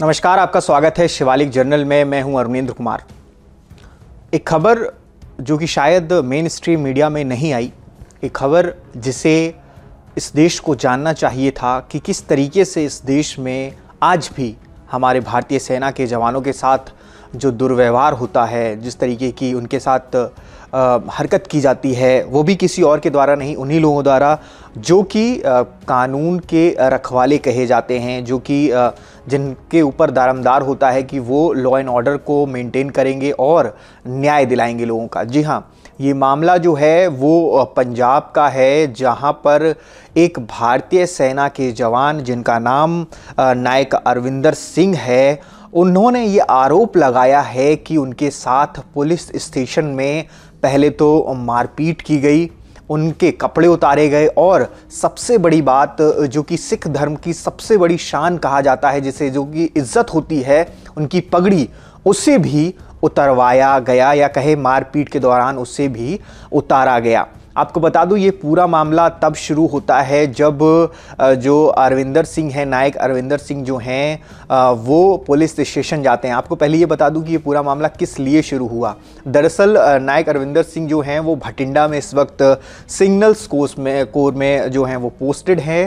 नमस्कार आपका स्वागत है शिवालिक जर्नल में मैं हूं अरुणेंद्र कुमार एक खबर जो कि शायद मेन स्ट्रीम मीडिया में नहीं आई एक खबर जिसे इस देश को जानना चाहिए था कि किस तरीके से इस देश में आज भी हमारे भारतीय सेना के जवानों के साथ जो दुर्व्यवहार होता है जिस तरीके की उनके साथ आ, हरकत की जाती है वो भी किसी और के द्वारा नहीं उन्हीं लोगों द्वारा जो कि कानून के रखवाले कहे जाते हैं जो कि जिनके ऊपर दारमदार होता है कि वो लॉ एंड ऑर्डर को मेंटेन करेंगे और न्याय दिलाएंगे लोगों का जी हाँ ये मामला जो है वो पंजाब का है जहाँ पर एक भारतीय सेना के जवान जिनका नाम नायक अरविंदर सिंह है उन्होंने ये आरोप लगाया है कि उनके साथ पुलिस स्टेशन में पहले तो मारपीट की गई उनके कपड़े उतारे गए और सबसे बड़ी बात जो कि सिख धर्म की सबसे बड़ी शान कहा जाता है जिसे जो कि इज्जत होती है उनकी पगड़ी उसे भी उतरवाया गया या कहे मारपीट के दौरान उसे भी उतारा गया आपको बता दूं ये पूरा मामला तब शुरू होता है जब जो अरविंदर सिंह हैं नायक अरविंदर सिंह जो हैं वो पुलिस स्टेशन जाते हैं आपको पहले ये बता दूं कि ये पूरा मामला किस लिए शुरू हुआ दरअसल नायक अरविंदर सिंह जो हैं वो भटिंडा में इस वक्त सिग्नल्स कोर्स में कोर में जो हैं वो पोस्टेड हैं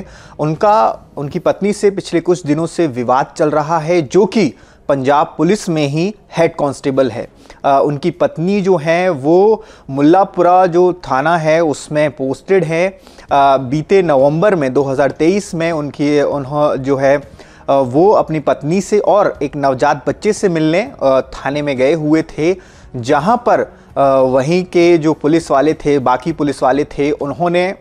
उनका उनकी पत्नी से पिछले कुछ दिनों से विवाद चल रहा है जो कि पंजाब पुलिस में ही हेड कांस्टेबल है आ, उनकी पत्नी जो है वो मुल्लापुरा जो थाना है उसमें पोस्टेड है आ, बीते नवंबर में 2023 में उनकी उन्हों जो है आ, वो अपनी पत्नी से और एक नवजात बच्चे से मिलने आ, थाने में गए हुए थे जहाँ पर आ, वहीं के जो पुलिस वाले थे बाकी पुलिस वाले थे उन्होंने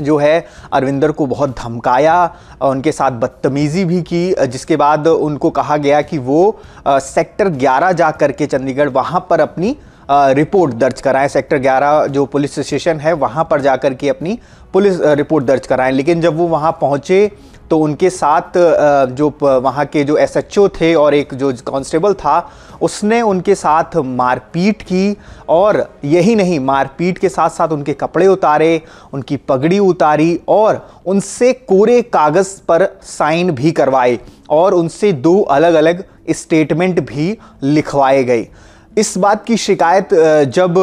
जो है अरविंदर को बहुत धमकाया उनके साथ बदतमीज़ी भी की जिसके बाद उनको कहा गया कि वो सेक्टर 11 जा करके के चंडीगढ़ वहाँ पर अपनी रिपोर्ट दर्ज कराएं सेक्टर 11 जो पुलिस स्टेशन है वहाँ पर जा के अपनी पुलिस रिपोर्ट दर्ज कराएं लेकिन जब वो वहाँ पहुँचे तो उनके साथ जो वहाँ के जो एस थे और एक जो कांस्टेबल था उसने उनके साथ मारपीट की और यही नहीं मारपीट के साथ साथ उनके कपड़े उतारे उनकी पगड़ी उतारी और उनसे कोरे कागज़ पर साइन भी करवाए और उनसे दो अलग अलग स्टेटमेंट भी लिखवाए गए इस बात की शिकायत जब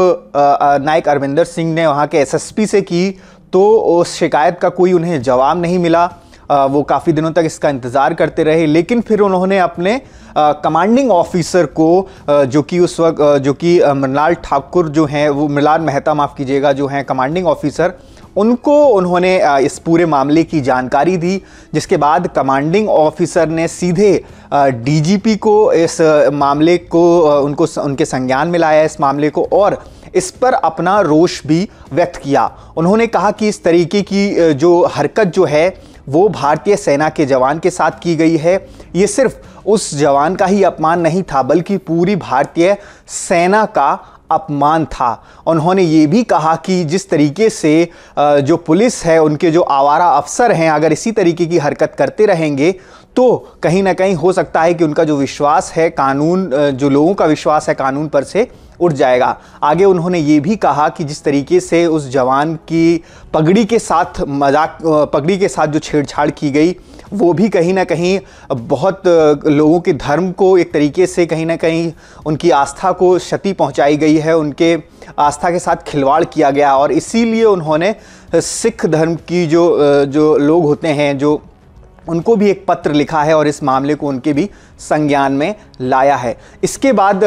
नायक अरविंदर सिंह ने वहाँ के एसएसपी से की तो उस शिकायत का कोई उन्हें जवाब नहीं मिला वो काफ़ी दिनों तक इसका इंतज़ार करते रहे लेकिन फिर उन्होंने अपने कमांडिंग ऑफिसर को जो कि उस वक्त जो कि मृणाल ठाकुर जो हैं वो मृणाल मेहता माफ़ कीजिएगा जो हैं कमांडिंग ऑफिसर उनको उन्होंने इस पूरे मामले की जानकारी दी जिसके बाद कमांडिंग ऑफिसर ने सीधे डीजीपी को इस मामले को उनको उनके संज्ञान में लाया इस मामले को और इस पर अपना रोष भी व्यक्त किया उन्होंने कहा कि इस तरीके की जो हरकत जो है वो भारतीय सेना के जवान के साथ की गई है ये सिर्फ उस जवान का ही अपमान नहीं था बल्कि पूरी भारतीय सेना का अपमान था उन्होंने ये भी कहा कि जिस तरीके से जो पुलिस है उनके जो आवारा अफसर हैं अगर इसी तरीके की हरकत करते रहेंगे तो कहीं ना कहीं हो सकता है कि उनका जो विश्वास है कानून जो लोगों का विश्वास है कानून पर से उठ जाएगा आगे उन्होंने ये भी कहा कि जिस तरीके से उस जवान की पगड़ी के साथ मजाक पगड़ी के साथ जो छेड़छाड़ की गई वो भी कहीं ना कहीं बहुत लोगों के धर्म को एक तरीके से कहीं ना कहीं उनकी आस्था को क्षति पहुंचाई गई है उनके आस्था के साथ खिलवाड़ किया गया और इसीलिए उन्होंने सिख धर्म की जो जो लोग होते हैं जो उनको भी एक पत्र लिखा है और इस मामले को उनके भी संज्ञान में लाया है इसके बाद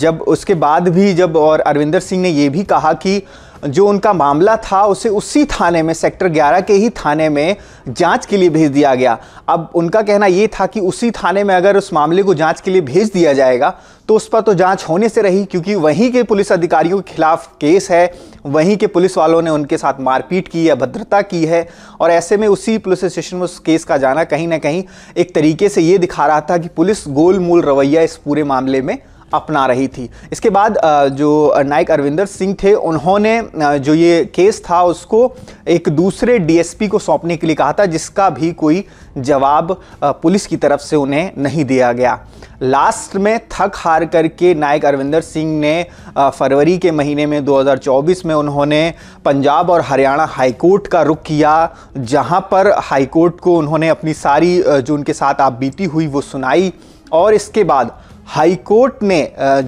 जब उसके बाद भी जब और अरविंदर सिंह ने ये भी कहा कि जो उनका मामला था उसे उसी थाने में सेक्टर 11 के ही थाने में जांच के लिए भेज दिया गया अब उनका कहना ये था कि उसी थाने में अगर उस मामले को जांच के लिए भेज दिया जाएगा तो उस पर तो जांच होने से रही क्योंकि वहीं के पुलिस अधिकारियों के खिलाफ केस है वहीं के पुलिस वालों ने उनके साथ मारपीट की है भद्रता की है और ऐसे में उसी पुलिस स्टेशन में उस केस का जाना कहीं ना कहीं एक तरीके से ये दिखा रहा था कि पुलिस गोलमूल रवैया इस पूरे मामले में अपना रही थी इसके बाद जो नायक अरविंदर सिंह थे उन्होंने जो ये केस था उसको एक दूसरे डीएसपी को सौंपने के लिए कहा था जिसका भी कोई जवाब पुलिस की तरफ से उन्हें नहीं दिया गया लास्ट में थक हार करके नायक अरविंदर सिंह ने फरवरी के महीने में 2024 में उन्होंने पंजाब और हरियाणा हाईकोर्ट का रुख किया जहां पर हाईकोर्ट को उन्होंने अपनी सारी जो उनके साथ आप बीती हुई वो सुनाई और इसके बाद हाई कोर्ट ने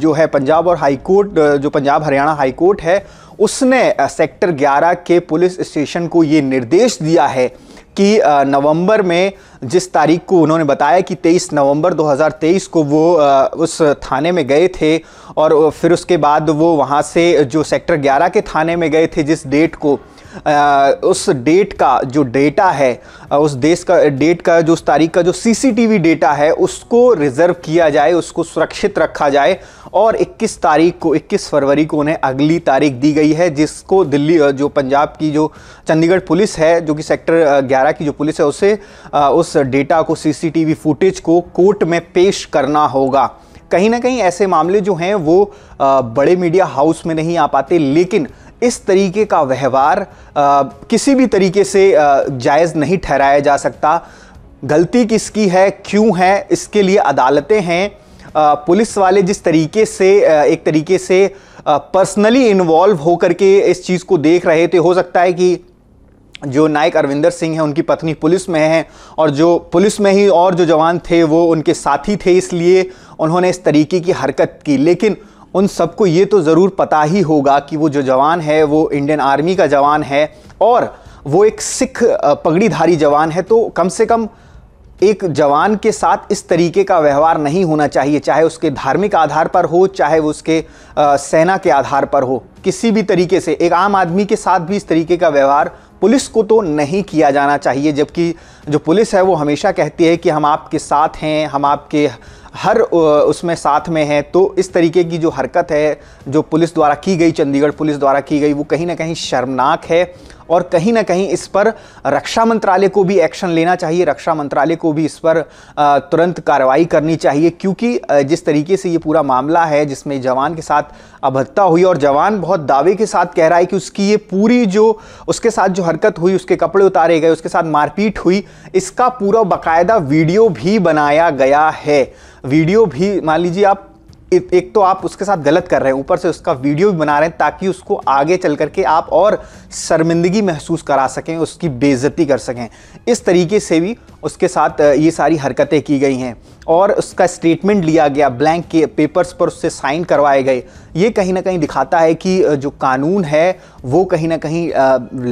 जो है पंजाब और हाई कोर्ट जो पंजाब हरियाणा हाई कोर्ट है उसने सेक्टर 11 के पुलिस स्टेशन को ये निर्देश दिया है कि नवंबर में जिस तारीख को उन्होंने बताया कि 23 नवंबर 2023 को वो उस थाने में गए थे और फिर उसके बाद वो वहाँ से जो सेक्टर 11 के थाने में गए थे जिस डेट को उस डेट का जो डेटा है उस देश का डेट का जो उस तारीख का जो सीसीटीवी डेटा है उसको रिज़र्व किया जाए उसको सुरक्षित रखा जाए और 21 तारीख को 21 फरवरी को उन्हें अगली तारीख दी गई है जिसको दिल्ली जो पंजाब की जो चंडीगढ़ पुलिस है जो कि सेक्टर 11 की जो पुलिस है उसे उस डेटा को सीसीटीवी फुटेज को कोर्ट में पेश करना होगा कहीं ना कहीं ऐसे मामले जो हैं वो बड़े मीडिया हाउस में नहीं आ पाते लेकिन इस तरीके का व्यवहार किसी भी तरीके से जायज़ नहीं ठहराया जा सकता गलती किसकी है क्यों है इसके लिए अदालतें हैं पुलिस वाले जिस तरीके से एक तरीके से पर्सनली इन्वॉल्व होकर के इस चीज़ को देख रहे थे हो सकता है कि जो नायक अरविंदर सिंह हैं उनकी पत्नी पुलिस में है और जो पुलिस में ही और जो जवान थे वो उनके साथी थे इसलिए उन्होंने इस तरीके की हरकत की लेकिन उन सबको ये तो ज़रूर पता ही होगा कि वो जो जवान है वो इंडियन आर्मी का जवान है और वो एक सिख पगड़ीधारी जवान है तो कम से कम एक जवान के साथ इस तरीके का व्यवहार नहीं होना चाहिए चाहे उसके धार्मिक आधार पर हो चाहे वो उसके सेना के आधार पर हो किसी भी तरीके से एक आम आदमी के साथ भी इस तरीके का व्यवहार पुलिस को तो नहीं किया जाना चाहिए जबकि जो पुलिस है वो हमेशा कहती है कि हम आपके साथ हैं हम आपके हर उसमें साथ में है तो इस तरीके की जो हरकत है जो पुलिस द्वारा की गई चंडीगढ़ पुलिस द्वारा की गई वो कहीं ना कहीं शर्मनाक है और कहीं ना कहीं इस पर रक्षा मंत्रालय को भी एक्शन लेना चाहिए रक्षा मंत्रालय को भी इस पर तुरंत कार्रवाई करनी चाहिए क्योंकि जिस तरीके से ये पूरा मामला है जिसमें जवान के साथ अभद्रता हुई और जवान बहुत दावे के साथ कह रहा है कि उसकी ये पूरी जो उसके साथ जो हरकत हुई उसके कपड़े उतारे गए उसके साथ मारपीट हुई इसका पूरा बाकायदा वीडियो भी बनाया गया है वीडियो भी मान लीजिए आप एक तो आप उसके साथ गलत कर रहे हैं ऊपर से उसका वीडियो भी बना रहे हैं ताकि उसको आगे चल करके आप और शर्मिंदगी महसूस करा सकें उसकी बेजती कर सकें इस तरीके से भी उसके साथ ये सारी हरकतें की गई हैं और उसका स्टेटमेंट लिया गया ब्लैंक के पेपर्स पर उससे साइन करवाए गए ये कहीं ना कहीं दिखाता है कि जो कानून है वो कहीं ना कहीं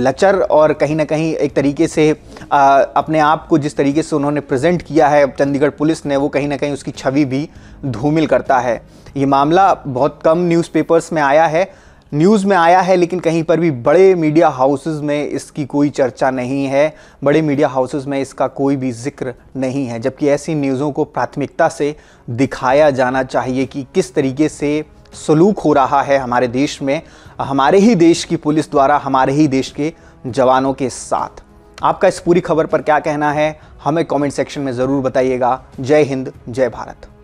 लचर और कहीं ना कहीं एक तरीके से अपने आप को जिस तरीके से उन्होंने प्रेजेंट किया है चंडीगढ़ पुलिस ने वो कहीं ना कहीं उसकी छवि भी धूमिल करता है ये मामला बहुत कम न्यूज़पेपर्स में आया है न्यूज़ में आया है लेकिन कहीं पर भी बड़े मीडिया हाउसेस में इसकी कोई चर्चा नहीं है बड़े मीडिया हाउसेस में इसका कोई भी जिक्र नहीं है जबकि ऐसी न्यूज़ों को प्राथमिकता से दिखाया जाना चाहिए कि किस तरीके से सलूक हो रहा है हमारे देश में हमारे ही देश की पुलिस द्वारा हमारे ही देश के जवानों के साथ आपका इस पूरी खबर पर क्या कहना है हमें कमेंट सेक्शन में ज़रूर बताइएगा जय हिंद जय भारत